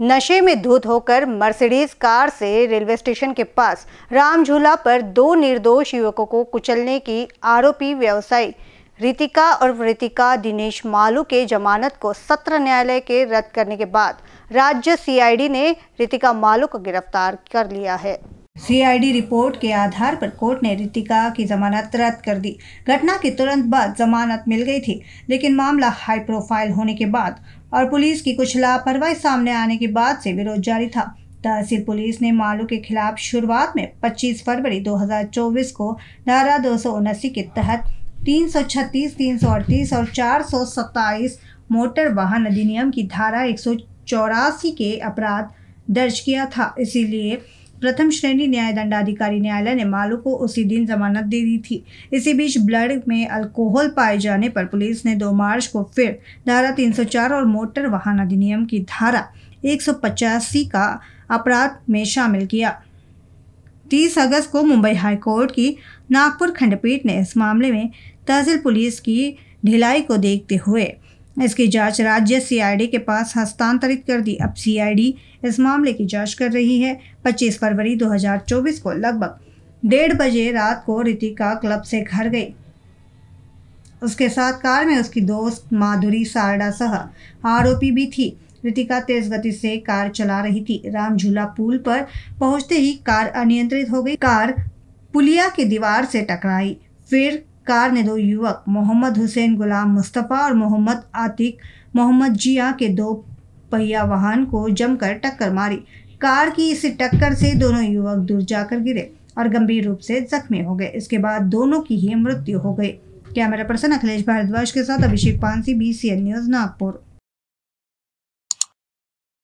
नशे में धूत होकर मर्सिडीज कार से रेलवे स्टेशन के पास रामझूला पर दो निर्दोष युवकों को कुचलने की आरोपी व्यवसायी रितिका और वृतिका दिनेश मालू के जमानत को सत्र न्यायालय के रद्द करने के बाद राज्य सीआईडी ने रितिका मालू को गिरफ्तार कर लिया है सीआईडी रिपोर्ट के आधार पर कोर्ट ने रितिका की जमानत रद्द कर दी घटना के तुरंत बाद जमानत मिल गई थी लेकिन मामला हाई प्रोफाइल होने के बाद और पुलिस की कुछ लापरवाही सामने आने के बाद से विरोध जारी था तहसील पुलिस ने मालू के खिलाफ शुरुआत में 25 फरवरी 2024 को धारा दो के तहत 336, 338 और 427 मोटर वाहन अधिनियम की धारा एक के अपराध दर्ज किया था इसीलिए प्रथम श्रेणी न्याय दंडाधिकारी न्यायालय ने मालू को उसी दिन जमानत दे दी थी इसी बीच ब्लड में अल्कोहल पाए जाने पर पुलिस ने 2 मार्च को फिर धारा 304 और मोटर वाहन अधिनियम की धारा एक का अपराध में शामिल किया 30 अगस्त को मुंबई हाई कोर्ट की नागपुर खंडपीठ ने इस मामले में तहसील पुलिस की ढिलाई को देखते हुए इसकी जांच राज्य सीआईडी के पास हस्तांतरित कर दी अब सीआईडी इस मामले की जांच कर रही है 25 फरवरी 2024 को लगभग डेढ़ बजे रात को रितिका क्लब से घर गई उसके साथ कार में उसकी दोस्त माधुरी सारडा सह आरोपी भी थी रितिका तेज गति से कार चला रही थी रामझूला पुल पर पहुंचते ही कार अनियंत्रित हो गई कार पुलिया की दीवार से टकराई फिर कार ने दो युवक मोहम्मद हुसैन गुलाम मुस्तफ़ा और मोहम्मद आतिक मोहम्मद जिया के दो पहिया वाहन को जमकर टक्कर मारी कार की इस टक्कर से दोनों युवक दूर जाकर गिरे और गंभीर रूप से जख्मी हो गए इसके बाद दोनों की ही मृत्यु हो गई कैमरा पर्सन अखिलेश भारद्वाज के साथ अभिषेक पानसी बी न्यूज़ नागपुर